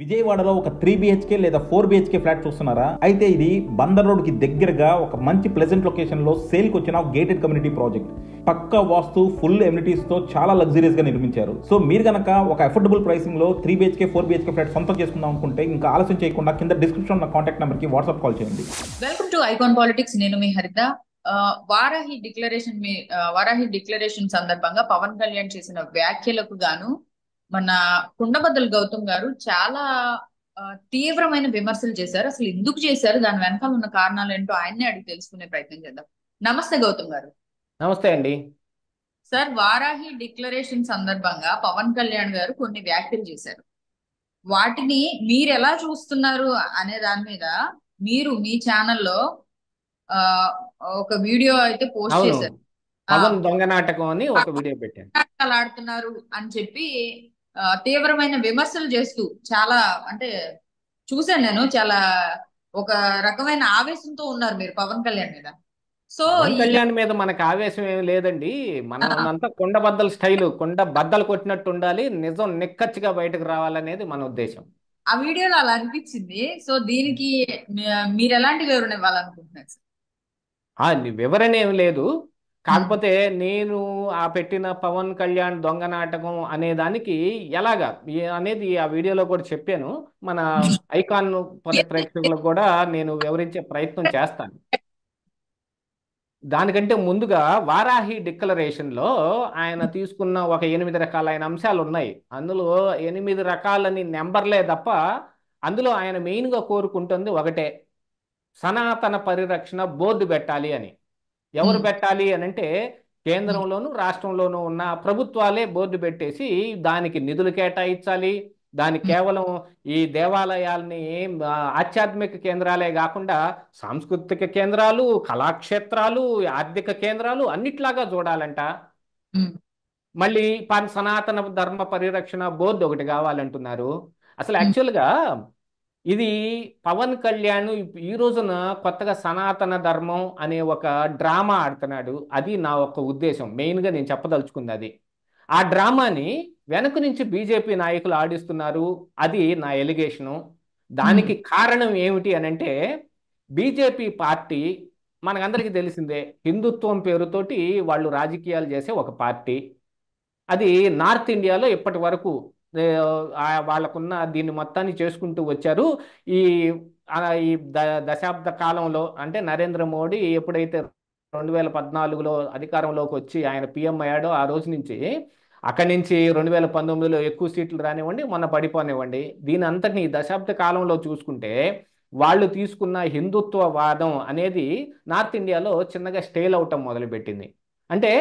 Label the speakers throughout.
Speaker 1: విజయవాడలో ఒక three BHK లేదా ఫోర్ బిహెచ్కే ఫ్లాట్ చూస్తున్నారా అయితే ఇది బందర్ కి దగ్గరగా ఒక మంచి ప్లెజెంట్ లొకేషన్లో సేల్కి వచ్చిన గేటెడ్ కమ్యూనిటీ ప్రాజెక్ట్ పక్క వాస్తు ఫుల్ ఎమ్యూనిటీస్తో చాలా గా నిర్మించారు సో మీరు కనుక ఒక అఫోర్డబుల్ ప్రైసింగ్లో three BHK four BHK flat సొంతం చేసుకుందాం అనుకుంటే ఇంకా ఆలస్యం చేయకుండా కింద డిస్క్రిప్షన్ ఉన్న కాంటాక్ట్ నెంబర్కి వాట్సాప్ కాల్ చేయండి
Speaker 2: వెల్కమ్ టు ఐకాన్ పాలిటిక్స్ నేను మీ హరిత వారాహి డిక్లరేషన్ మీ వారాహి డిక్లరేషన్ సందర్భంగా పవన్ కళ్యాణ్ చేసిన వ్యాఖ్యలకు గాను మన కుండబద్దల్ గౌతమ్ గారు చాలా తీవ్రమైన విమర్శలు చేశారు అసలు ఎందుకు చేశారు దాని వెనకాల ఉన్న కారణాలు ఏంటో ఆయన్నే అడిగి తెలుసుకునే ప్రయత్నం చేద్దాం నమస్తే గౌతమ్ గారు నమస్తే అండి సార్ వారాహి డిక్లరేషన్ సందర్భంగా పవన్ కళ్యాణ్ గారు కొన్ని వ్యాఖ్యలు చేశారు వాటిని మీరు ఎలా చూస్తున్నారు అనే దాని మీద మీరు మీ ఛానల్లో ఒక వీడియో అయితే పోస్ట్ చేశారు
Speaker 1: దొంగ నాటకం అని ఒక వీడియో పెట్టారు
Speaker 2: ఆడుతున్నారు అని చెప్పి తీవ్రమైన విమర్శలు చేస్తూ చాలా అంటే చూశాను నేను చాలా ఒక రకమైన ఆవేశంతో ఉన్నారు మీరు పవన్ కళ్యాణ్ మీద సో కళ్యాణ్
Speaker 1: మీద మనకు ఆవేశం ఏమి లేదండి మనమంతా కొండబద్దల స్టైల్ కొండ బద్దలు కొట్టినట్టు ఉండాలి నిజం నిక్కచ్చిగా బయటకు రావాలనేది మన ఉద్దేశం
Speaker 2: ఆ వీడియోలో అలా అనిపించింది సో దీనికి మీరు ఎలాంటి వివరణ ఇవ్వాలనుకుంటున్నారు
Speaker 1: వివరణ ఏమి లేదు కాకపోతే నేను ఆ పెట్టిన పవన్ కళ్యాణ్ దొంగ నాటకం అనే దానికి ఎలాగా అనేది ఆ వీడియోలో కూడా చెప్పాను మన ఐకాన్ ప్రేక్షకులకు కూడా నేను వివరించే ప్రయత్నం చేస్తాను దానికంటే ముందుగా వారాహి డిక్లరేషన్లో ఆయన తీసుకున్న ఒక ఎనిమిది రకాలైన అంశాలు ఉన్నాయి అందులో ఎనిమిది రకాలని నెంబర్లే తప్ప అందులో ఆయన మెయిన్గా కోరుకుంటుంది ఒకటే సనాతన పరిరక్షణ బోర్డు పెట్టాలి అని ఎవరు పెట్టాలి అని అంటే కేంద్రంలోను రాష్ట్రంలోనూ ఉన్న ప్రభుత్వాలే బోర్డు పెట్టేసి దానికి నిధులు కేటాయించాలి దాని కేవలం ఈ దేవాలయాల్ని ఆధ్యాత్మిక కేంద్రాలే కాకుండా సాంస్కృతిక కేంద్రాలు కళాక్షేత్రాలు ఆర్థిక కేంద్రాలు అన్నిట్లాగా చూడాలంట మళ్ళీ సనాతన ధర్మ పరిరక్షణ బోర్డు ఒకటి కావాలంటున్నారు అసలు యాక్చువల్గా ఇది పవన్ కళ్యాణ్ ఈ రోజున కొత్తగా సనాతన ధర్మం అనే ఒక డ్రామా ఆడుతున్నాడు అది నా ఒక ఉద్దేశం మెయిన్గా నేను చెప్పదలుచుకుంది అది ఆ డ్రామాని వెనక నుంచి బీజేపీ నాయకులు ఆడిస్తున్నారు అది నా ఎలిగేషను దానికి కారణం ఏమిటి అని అంటే బీజేపీ పార్టీ మనకందరికీ తెలిసిందే హిందుత్వం పేరుతోటి వాళ్ళు రాజకీయాలు చేసే ఒక పార్టీ అది నార్త్ ఇండియాలో ఇప్పటి వరకు వాళ్ళకున్న దీన్ని మొత్తాన్ని చేసుకుంటూ వచ్చారు ఈ ఈ దశాబ్ద కాలంలో అంటే నరేంద్ర మోడీ ఎప్పుడైతే రెండు వేల పద్నాలుగులో అధికారంలోకి వచ్చి ఆయన పిఎం అయ్యాడో ఆ రోజు నుంచి అక్కడి నుంచి రెండు వేల పంతొమ్మిదిలో ఎక్కువ సీట్లు రానివ్వండి మొన్న పడిపోనివ్వండి దీని అంతటిని దశాబ్ద కాలంలో చూసుకుంటే వాళ్ళు తీసుకున్న హిందుత్వవాదం అనేది నార్త్ ఇండియాలో చిన్నగా స్టేల్ అవటం మొదలుపెట్టింది అంటే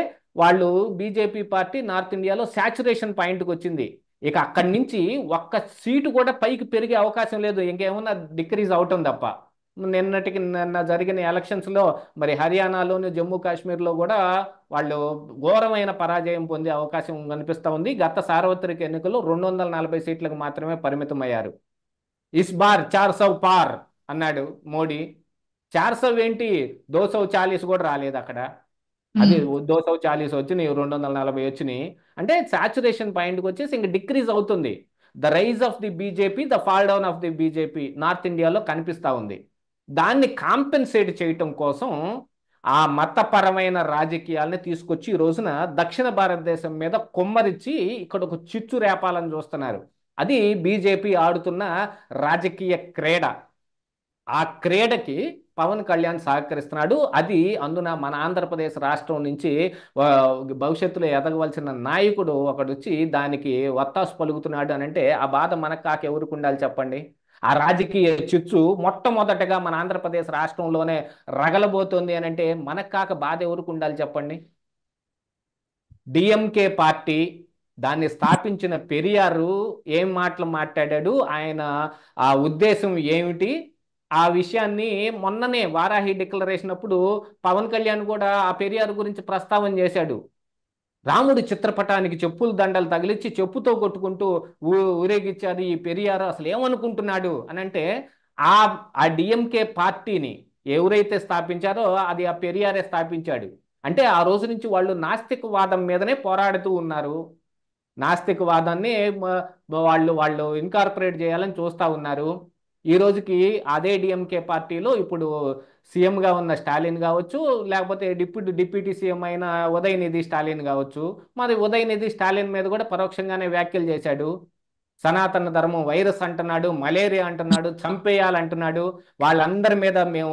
Speaker 1: వాళ్ళు బీజేపీ పార్టీ నార్త్ ఇండియాలో శాచురేషన్ పాయింట్కి వచ్చింది ఇక అక్కడి నుంచి ఒక్క సీటు కూడా పైకి పెరిగే అవకాశం లేదు ఇంకేమన్నా డిక్రీజ్ అవటం తప్ప నిన్నటికి నిన్న జరిగిన ఎలక్షన్స్లో మరి హర్యానాలోని జమ్మూ కాశ్మీర్లో కూడా వాళ్ళు ఘోరమైన పరాజయం పొందే అవకాశం కనిపిస్తూ ఉంది గత సార్వత్రిక ఎన్నికలు రెండు వందల నలభై సీట్లకు మాత్రమే పరిమితమయ్యారు ఇస్బార్ చార్ సౌ పార్ అన్నాడు మోడీ చార్ సౌ ఏంటి దోసౌ చాలీస్ కూడా రాలేదు అక్కడ అది దోస చాలీస్ వచ్చినాయి రెండు వందల నలభై వచ్చినాయి అంటే సాచురేషన్ పాయింట్కి వచ్చేసి ఇంకా డిక్రీజ్ అవుతుంది the rise of the BJP the fall down of the BJP north ఇండియాలో కనిపిస్తూ ఉంది దాన్ని కాంపెన్సేట్ చేయటం కోసం ఆ మతపరమైన రాజకీయాలని తీసుకొచ్చి ఈ రోజున దక్షిణ భారతదేశం మీద కొమ్మరిచ్చి ఇక్కడ ఒక చిచ్చు రేపాలని చూస్తున్నారు అది బీజేపీ ఆడుతున్న రాజకీయ క్రీడ ఆ క్రీడకి పవన్ కళ్యాణ్ సహకరిస్తున్నాడు అది అందున మన ఆంధ్రప్రదేశ్ రాష్ట్రం నుంచి భవిష్యత్తులో ఎదగవలసిన నాయకుడు ఒకడు వచ్చి దానికి వత్తాసు పలుకుతున్నాడు అని అంటే ఆ బాధ మనకు కాక ఎవరికి ఉండాలి చెప్పండి ఆ రాజకీయ చిచ్చు మొట్టమొదటగా మన ఆంధ్రప్రదేశ్ రాష్ట్రంలోనే రగలబోతోంది అని అంటే మనకు కాక బాధ ఎవరికి ఉండాలి చెప్పండి డిఎంకే పార్టీ దాన్ని స్థాపించిన పెరియారు ఏం మాటలు మాట్లాడాడు ఆయన ఆ ఉద్దేశం ఏమిటి ఆ విషయాన్ని మొన్ననే వారాహి డిక్లరేషన్ అప్పుడు పవన్ కళ్యాణ్ కూడా ఆ పెరియార్ గురించి ప్రస్తావన చేశాడు రాముడు చిత్రపటానికి చెప్పులు దండలు తగిలిచ్చి చెప్పుతో కొట్టుకుంటూ ఊ ఊరేగించారు ఈ పెరియారు అసలు ఏమనుకుంటున్నాడు అని అంటే ఆ ఆ డిఎంకే పార్టీని ఎవరైతే స్థాపించారో అది ఆ పెరియారే స్థాపించాడు అంటే ఆ రోజు నుంచి వాళ్ళు నాస్తికవాదం మీదనే పోరాడుతూ ఉన్నారు నాస్తికవాదాన్ని వాళ్ళు వాళ్ళు ఇన్కార్పొరేట్ చేయాలని చూస్తూ ఉన్నారు ఈ రోజుకి అదే డిఎంకే పార్టీలో ఇప్పుడు సీఎంగా ఉన్న స్టాలిన్ కావచ్చు లేకపోతే డిప్యూటీ డిప్యూటీ సీఎం అయిన ఉదయనిధి స్టాలిన్ కావచ్చు మరి ఉదయనిధి స్టాలిన్ మీద కూడా పరోక్షంగానే వ్యాఖ్యలు చేశాడు సనాతన ధర్మం వైరస్ అంటున్నాడు మలేరియా అంటున్నాడు చంపేయాలంటున్నాడు వాళ్ళందరి మీద మేము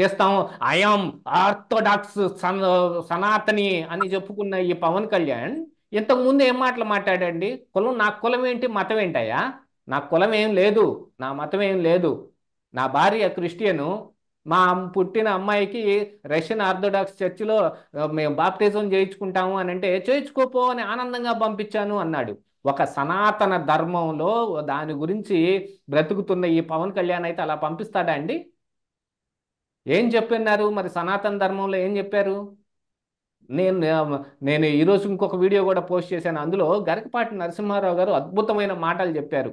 Speaker 1: చేస్తాము ఐఎమ్ ఆర్థోడాక్స్ సనాతని అని చెప్పుకున్న ఈ పవన్ కళ్యాణ్ ముందు ఏం మాటలు మాట్లాడండి కులం నా కులం ఏంటి మతం ఏంటయ్యా నా కులం ఏం లేదు నా మతం ఏం లేదు నా భార్య క్రిస్టియను మా పుట్టిన అమ్మాయికి రష్యన్ ఆర్థోడాక్స్ చర్చిలో మేము బాప్టిజం చేయించుకుంటాము అని అంటే చేయించుకోపో అని ఆనందంగా పంపించాను అన్నాడు ఒక సనాతన ధర్మంలో దాని గురించి బ్రతుకుతున్న ఈ పవన్ కళ్యాణ్ అయితే అలా పంపిస్తాడా అండి ఏం చెప్పిన్నారు మరి సనాతన ధర్మంలో ఏం చెప్పారు నేను నేను ఈరోజు ఇంకొక వీడియో కూడా పోస్ట్ చేశాను అందులో గరికపాటి నరసింహారావు గారు అద్భుతమైన మాటలు చెప్పారు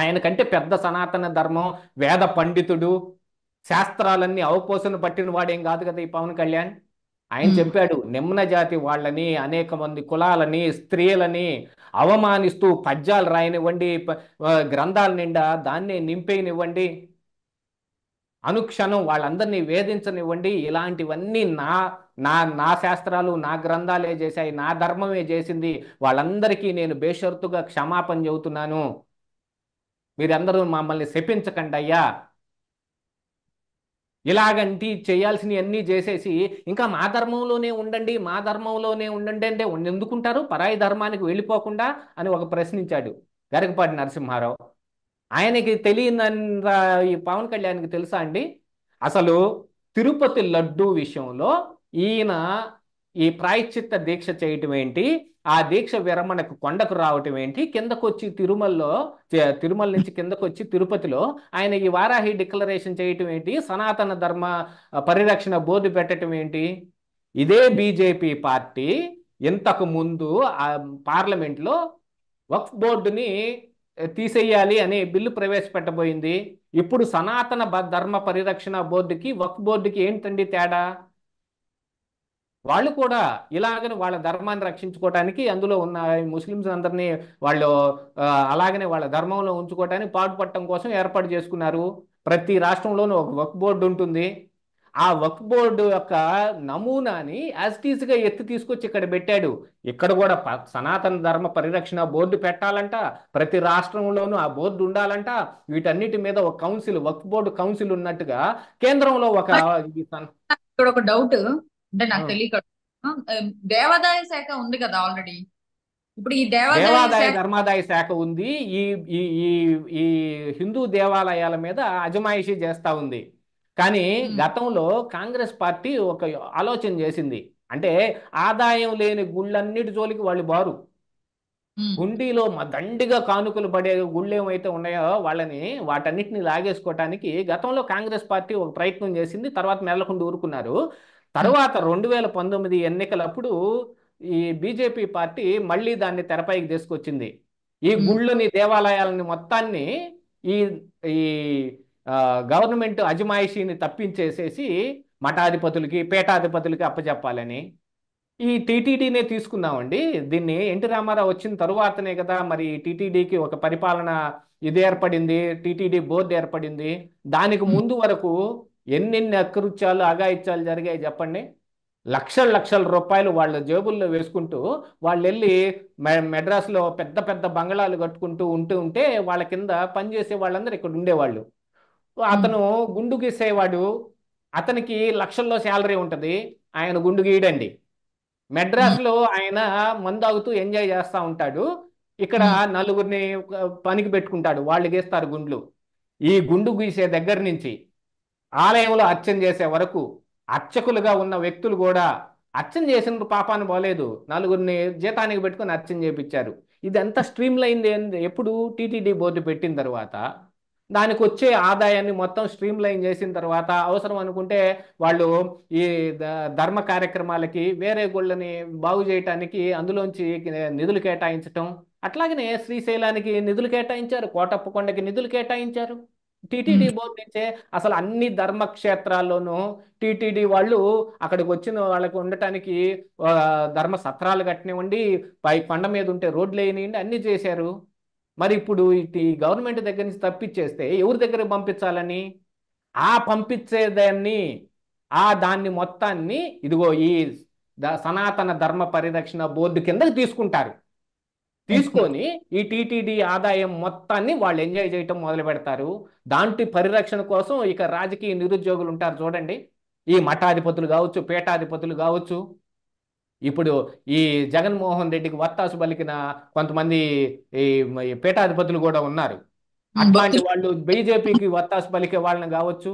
Speaker 1: ఆయనకంటే పెద్ద సనాతన ధర్మం వేద పండితుడు శాస్త్రాలన్నీ అవపోసను పట్టిన వాడేం కాదు కదా ఈ పవన్ కళ్యాణ్ ఆయన చెప్పాడు నిమ్న జాతి వాళ్ళని అనేక మంది కులాలని స్త్రీలని అవమానిస్తూ పద్యాలు రాయనివ్వండి గ్రంథాల నిండా దాన్ని నింపేయనివ్వండి అనుక్షణం వాళ్ళందరినీ వేధించనివ్వండి ఇలాంటివన్నీ నా నా నా శాస్త్రాలు నా గ్రంథాలే చేశాయి నా ధర్మమే చేసింది వాళ్ళందరికీ నేను బేషరతుగా క్షమాపణ చెబుతున్నాను మీరందరూ మమ్మల్ని శపించకండి అయ్యా ఇలాగంటి చేయాల్సినవన్నీ చేసేసి ఇంకా మా ధర్మంలోనే ఉండండి మా ధర్మంలోనే ఉండండి అంటే ఎందుకుంటారు పరాయి ధర్మానికి వెళ్ళిపోకుండా అని ఒక ప్రశ్నించాడు గరికపాటి నరసింహారావు ఆయనకి తెలియని పవన్ కళ్యాణ్కి తెలుసా అండి అసలు తిరుపతి లడ్డు విషయంలో ఈయన ఈ ప్రాయశ్చిత్త దీక్ష చేయటం ఏంటి ఆ దీక్ష విరమణకు కొండకు రావటం ఏంటి కిందకొచ్చి తిరుమలలో తిరుమల నుంచి కిందకొచ్చి తిరుపతిలో ఆయన ఈ వారాహి డిక్లరేషన్ చేయటం ఏంటి సనాతన ధర్మ పరిరక్షణ బోర్డు పెట్టడం ఏంటి ఇదే బీజేపీ పార్టీ ఇంతకు ముందు పార్లమెంట్లో వక్ఫ్ బోర్డుని తీసేయాలి అనే బిల్లు ప్రవేశపెట్టబోయింది ఇప్పుడు సనాతన ధర్మ పరిరక్షణ బోర్డుకి వక్ఫ్ బోర్డుకి ఏంటండి తేడా వాళ్ళు కూడా ఇలాగని వాళ్ళ ధర్మాన్ని రక్షించుకోవటానికి అందులో ఉన్న ముస్లిమ్స్ అందరినీ వాళ్ళు అలాగనే వాళ్ళ ధర్మంలో ఉంచుకోవటానికి పాటుపట్టడం కోసం ఏర్పాటు చేసుకున్నారు ప్రతి రాష్ట్రంలోనూ ఒక వక్ బోర్డు ఉంటుంది ఆ వక్ బోర్డు యొక్క నమూనాని యాజ్టీస్గా ఎత్తి తీసుకొచ్చి ఇక్కడ పెట్టాడు ఇక్కడ కూడా సనాతన ధర్మ పరిరక్షణ బోర్డు పెట్టాలంట ప్రతి రాష్ట్రంలోనూ ఆ బోర్డు ఉండాలంట వీటన్నిటి మీద ఒక కౌన్సిల్ వక్ బోర్డు కౌన్సిల్ ఉన్నట్టుగా కేంద్రంలో ఒక
Speaker 2: డౌట్ అంటే నాకు తెలియక దేవాదాయ శాఖ ఉంది కదా ఆల్రెడీ ఇప్పుడు ఈ దేవాదాయ
Speaker 1: ధర్మాదాయ శాఖ ఉంది ఈ ఈ ఈ హిందూ దేవాలయాల మీద అజమాయిషీ చేస్తా ఉంది కానీ గతంలో కాంగ్రెస్ పార్టీ ఒక ఆలోచన చేసింది అంటే ఆదాయం లేని గుళ్ళన్నిటి జోలికి వాళ్ళు బారు గుండీలో దండిగా కానుకలు పడే గుళ్ళు ఏమైతే ఉన్నాయో వాళ్ళని వాటన్నిటిని లాగేసుకోవటానికి గతంలో కాంగ్రెస్ పార్టీ ఒక ప్రయత్నం చేసింది తర్వాత మెల్లకుండా ఊరుకున్నారు తర్వాత రెండు వేల పంతొమ్మిది ఎన్నికలప్పుడు ఈ బీజేపీ పార్టీ మళ్ళీ దాన్ని తెరపైకి తీసుకొచ్చింది ఈ గుళ్ళని దేవాలయాలని మొత్తాన్ని ఈ ఈ గవర్నమెంట్ అజమాయిషీని తప్పించేసేసి మఠాధిపతులకి పీఠాధిపతులకి అప్పచెప్పాలని ఈ టీటీడీనే తీసుకుందామండి దీన్ని ఎన్టీ రామారావు వచ్చిన తరువాతనే కదా మరి టీటీడీకి ఒక పరిపాలన ఇది ఏర్పడింది టీటీడీ బోర్డు ఏర్పడింది దానికి ముందు వరకు ఎన్నెన్ని అకృత్యాలు అఘాయిత్యాలు జరిగాయి చెప్పండి లక్షల లక్షల రూపాయలు వాళ్ళ జేబుల్లో వేసుకుంటూ వాళ్ళు వెళ్ళి మెడ్రాస్లో పెద్ద పెద్ద బంగళాలు కట్టుకుంటూ ఉంటూ ఉంటే వాళ్ళ కింద పనిచేసే వాళ్ళందరూ ఇక్కడ ఉండేవాళ్ళు అతను గుండు గీసేవాడు అతనికి లక్షల్లో శాలరీ ఉంటుంది ఆయన గుండు గీయడండి మెడ్రాస్లో ఆయన మందాగుతూ ఎంజాయ్ చేస్తూ ఉంటాడు ఇక్కడ నలుగురిని పనికి పెట్టుకుంటాడు వాళ్ళు గీస్తారు గుండ్లు ఈ గుండు గీసే దగ్గర నుంచి ఆలయంలో అర్చన చేసే వరకు అర్చకులుగా ఉన్న వ్యక్తులు కూడా అర్చన చేసిన పాపాన్ని పోలేదు నలుగురిని జీతానికి పెట్టుకుని అర్చన చేపించారు ఇదంతా స్ట్రీమ్ లైన్ ఎప్పుడు టీటీడీ బోర్డు పెట్టిన తర్వాత దానికి వచ్చే ఆదాయాన్ని మొత్తం స్ట్రీమ్ లైన్ చేసిన తర్వాత అవసరం అనుకుంటే వాళ్ళు ఈ ధర్మ కార్యక్రమాలకి వేరే గుళ్ళని బాగు చేయటానికి అందులోంచి నిధులు కేటాయించటం అట్లాగనే శ్రీశైలానికి నిధులు కేటాయించారు కోటప్పకొండకి నిధులు కేటాయించారు టీటీడీ బోర్డు నుంచే అసలు అన్ని ధర్మక్షేత్రాల్లోనూ టీటీడీ వాళ్ళు అక్కడికి వచ్చిన వాళ్ళకి ఉండటానికి ధర్మ సత్రాలు కట్టినివ్వండి పై కొండ మీద ఉంటే రోడ్లు వేయనివ్వండి అన్ని చేశారు మరి ఇప్పుడు ఈ గవర్నమెంట్ దగ్గర నుంచి తప్పించేస్తే ఎవరి దగ్గర పంపించాలని ఆ పంపించేదాన్ని ఆ దాన్ని మొత్తాన్ని ఇదిగో ఈ సనాతన ధర్మ పరిరక్షణ బోర్డు కిందకి తీసుకుంటారు తీసుకొని ఈ టీటీడీ ఆదాయం మొత్తాన్ని వాళ్ళు ఎంజాయ్ చేయటం మొదలు పెడతారు దాంట్లో పరిరక్షణ కోసం ఇక రాజకీయ నిరుద్యోగులు ఉంటారు చూడండి ఈ మఠాధిపతులు కావచ్చు పీఠాధిపతులు కావచ్చు ఇప్పుడు ఈ జగన్మోహన్ రెడ్డికి వత్తాసు పలికిన కొంతమంది ఈ పీఠాధిపతులు కూడా ఉన్నారు అట్లాంటి వాళ్ళు బీజేపీకి వత్తాసు పలికే వాళ్ళని కావచ్చు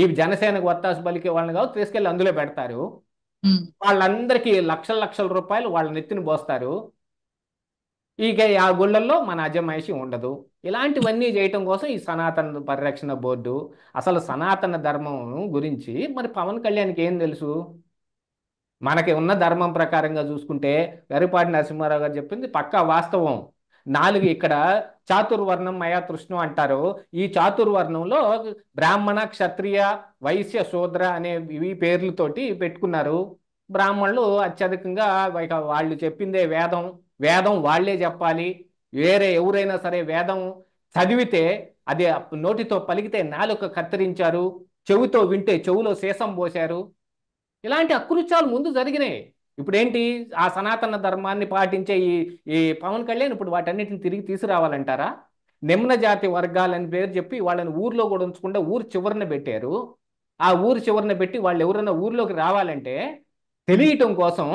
Speaker 1: ఈ జనసేనకు వత్తాసు పలికే వాళ్ళని కావచ్చు తీసుకెళ్లి అందులో పెడతారు వాళ్ళందరికీ లక్షల లక్షల రూపాయలు వాళ్ళ నెత్తిని పోస్తారు ఇక ఆ గుళ్ళల్లో మన అజమాయిషి ఉండదు ఇలాంటివన్నీ చేయటం కోసం ఈ సనాతన పరిరక్షణ బోర్డు అసలు సనాతన ధర్మం గురించి మరి పవన్ కళ్యాణ్కి ఏం తెలుసు మనకి ఉన్న ధర్మం ప్రకారంగా చూసుకుంటే గరిపాటి నరసింహారావు గారు చెప్పింది పక్కా వాస్తవం నాలుగు ఇక్కడ చాతుర్వర్ణం మయా తృష్ణు అంటారు ఈ చాతుర్వర్ణంలో బ్రాహ్మణ క్షత్రియ వైశ్య శూద్ర అనే ఇవి పేర్లతోటి పెట్టుకున్నారు బ్రాహ్మణులు అత్యధికంగా వాళ్ళు చెప్పిందే వేదం వేదం వాళ్లే చెప్పాలి వేరే ఎవరైనా సరే వేదం చదివితే అది నోటితో పలికితే నాలుక కత్తిరించారు చెవితో వింటే చెవులో శేషం పోశారు ఇలాంటి అకృత్యాలు ముందు జరిగినాయి ఇప్పుడేంటి ఆ సనాతన ధర్మాన్ని పాటించే ఈ ఈ పవన్ కళ్యాణ్ ఇప్పుడు వాటన్నిటిని తిరిగి తీసుకురావాలంటారా నిమ్న జాతి వర్గాలని పేరు చెప్పి వాళ్ళని ఊర్లో కూడా ఉంచకుండా ఊరు చివరిన పెట్టారు ఆ ఊరు చివరిన పెట్టి వాళ్ళు ఎవరైనా ఊర్లోకి రావాలంటే తెలియటం కోసం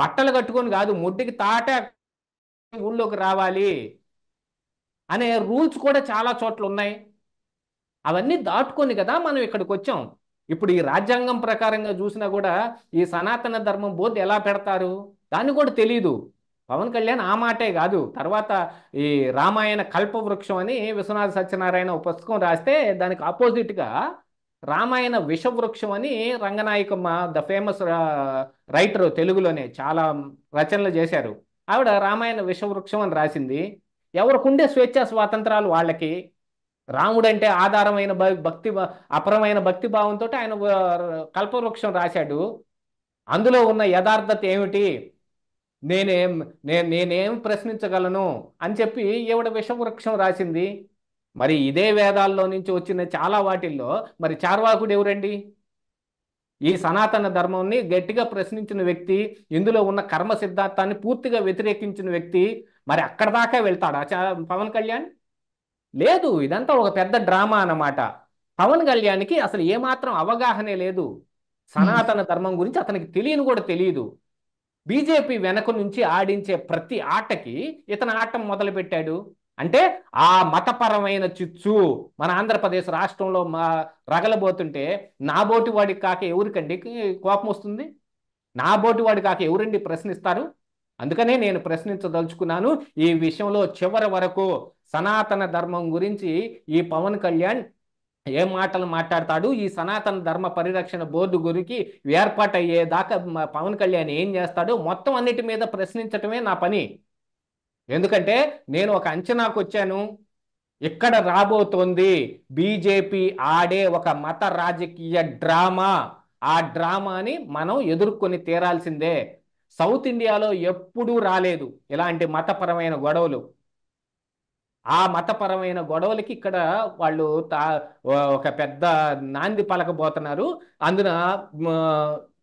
Speaker 1: బట్టలు కట్టుకొని కాదు ముడ్డికి తాట ఊళ్ళోకి రావాలి అనే రూల్స్ కూడా చాలా చోట్ల ఉన్నాయి అవన్నీ దాటుకొని కదా మనం ఇక్కడికి వచ్చాం ఇప్పుడు ఈ రాజ్యాంగం ప్రకారంగా చూసినా కూడా ఈ సనాతన ధర్మం బోధ ఎలా పెడతారు దాన్ని కూడా తెలియదు పవన్ కళ్యాణ్ ఆ మాటే కాదు తర్వాత ఈ రామాయణ కల్పవృక్షం అని విశ్వనాథ సత్యనారాయణ పుస్తకం రాస్తే దానికి ఆపోజిట్గా రామాయణ విషవృక్షం అని రంగనాయకమ్మ ద ఫేమస్ రైటరు తెలుగులోనే చాలా రచనలు చేశారు ఆవిడ రామాయణ విషవృక్షం అని రాసింది ఎవరికుండే స్వేచ్ఛా స్వాతంత్రాలు వాళ్ళకి రాముడంటే ఆధారమైన భక్తి అపరమైన భక్తి భావంతో ఆయన కల్పవృక్షం రాశాడు అందులో ఉన్న యథార్థత ఏమిటి నేనేం నేను నేనేం ప్రశ్నించగలను అని చెప్పి ఈవిడ విషవృక్షం రాసింది మరి ఇదే వేదాల్లో నుంచి వచ్చిన చాలా వాటిల్లో మరి చార్వాకుడు ఎవరండి ఈ సనాతన ధర్మంని గట్టిగా ప్రశ్నించిన వ్యక్తి ఇందులో ఉన్న కర్మ సిద్ధాంతాన్ని పూర్తిగా వ్యతిరేకించిన వ్యక్తి మరి అక్కడ దాకా వెళ్తాడా పవన్ కళ్యాణ్ లేదు ఇదంతా ఒక పెద్ద డ్రామా అన్నమాట పవన్ కళ్యాణ్కి అసలు ఏమాత్రం అవగాహనే లేదు సనాతన ధర్మం గురించి అతనికి తెలియని కూడా తెలియదు బీజేపీ వెనక నుంచి ఆడించే ప్రతి ఆటకి ఇతను ఆటం మొదలుపెట్టాడు అంటే ఆ మతపరమైన చిచ్చు మన ఆంధ్రప్రదేశ్ రాష్ట్రంలో మా రగలబోతుంటే బోటి వాడికి కాక ఎవరికండి కోపం వస్తుంది బోటి వాడికి కాక ఎవరండి ప్రశ్నిస్తారు అందుకనే నేను ప్రశ్నించదలుచుకున్నాను ఈ విషయంలో చివరి వరకు సనాతన ధర్మం గురించి ఈ పవన్ కళ్యాణ్ ఏ మాటలు మాట్లాడతాడు ఈ సనాతన ధర్మ పరిరక్షణ బోర్డు గురికి ఏర్పాటు అయ్యేదాకా పవన్ కళ్యాణ్ ఏం చేస్తాడు మొత్తం అన్నిటి మీద ప్రశ్నించటమే నా పని ఎందుకంటే నేను ఒక అంచనాకు వచ్చాను ఇక్కడ రాబోతోంది బీజేపీ ఆడే ఒక మత రాజకీయ డ్రామా ఆ డ్రామాని మనం ఎదుర్కొని తీరాల్సిందే సౌత్ ఇండియాలో ఎప్పుడూ రాలేదు ఇలాంటి మతపరమైన గొడవలు ఆ మతపరమైన గొడవలకి ఇక్కడ వాళ్ళు తా ఒక పెద్ద నాంది పలకబోతున్నారు అందున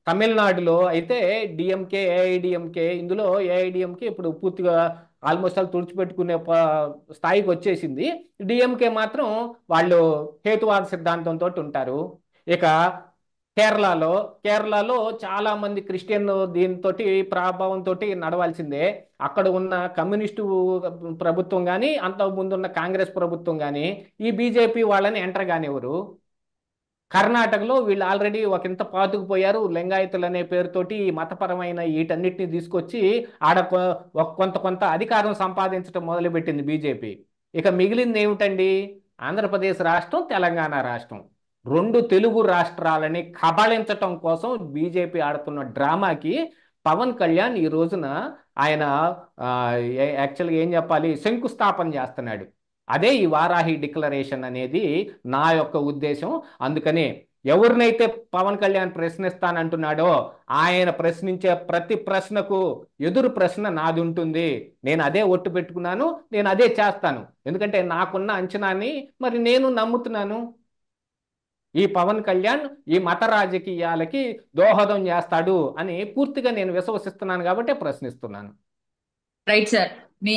Speaker 1: తమిళనాడులో అయితే డిఎంకే ఏఐడిఎంకే ఇందులో ఏఐడిఎంకే ఇప్పుడు పూర్తిగా ఆల్మోస్ట్ ఆల్ తుడిచిపెట్టుకునే స్థాయికి వచ్చేసింది డిఎంకే మాత్రం వాళ్ళు హేతువాద సిద్ధాంతంతో ఉంటారు ఇక కేరళలో కేరళలో చాలా మంది క్రిస్టియన్ దీంతో ప్రభావంతో నడవాల్సిందే అక్కడ ఉన్న కమ్యూనిస్టు ప్రభుత్వం కానీ అంతకుముందు ఉన్న కాంగ్రెస్ ప్రభుత్వం కానీ ఈ బీజేపీ వాళ్ళని ఎంటర్ కానివ్వరు కర్ణాటకలో వీళ్ళు ఆల్రెడీ ఒక ఇంత పాతుకుపోయారు లింగాయతులు అనే పేరుతోటి మతపరమైన వీటన్నిటిని తీసుకొచ్చి ఆడ కొంత కొంత అధికారం సంపాదించడం మొదలుపెట్టింది బీజేపీ ఇక మిగిలింది ఏమిటండి ఆంధ్రప్రదేశ్ రాష్ట్రం తెలంగాణ రాష్ట్రం రెండు తెలుగు రాష్ట్రాలని కబళించటం కోసం బీజేపీ ఆడుతున్న డ్రామాకి పవన్ కళ్యాణ్ ఈ రోజున ఆయన యాక్చువల్గా ఏం చెప్పాలి శంకుస్థాపన చేస్తున్నాడు అదే ఈ వారాహి డిక్లరేషన్ అనేది నా యొక్క ఉద్దేశం అందుకని ఎవరినైతే పవన్ కళ్యాణ్ ప్రశ్నిస్తానంటున్నాడో ఆయన ప్రశ్నించే ప్రతి ప్రశ్నకు ఎదురు ప్రశ్న నాది ఉంటుంది నేను అదే ఒట్టు పెట్టుకున్నాను నేను అదే చేస్తాను ఎందుకంటే నాకున్న అంచనాని మరి నేను నమ్ముతున్నాను ఈ పవన్ కళ్యాణ్ ఈ మత రాజకీయాలకి దోహదం చేస్తాడు అని పూర్తిగా నేను విశ్వసిస్తున్నాను కాబట్టి ప్రశ్నిస్తున్నాను రైట్ సార్
Speaker 2: మీ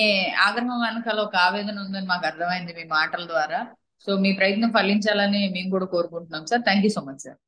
Speaker 2: ఆగ్రహం వెనకాల ఒక ఆవేదన ఉందని మాకు అర్థమైంది మీ మాటల ద్వారా సో మీ ప్రయత్నం ఫలించాలని మేము కూడా కోరుకుంటున్నాం sir thank you so much sir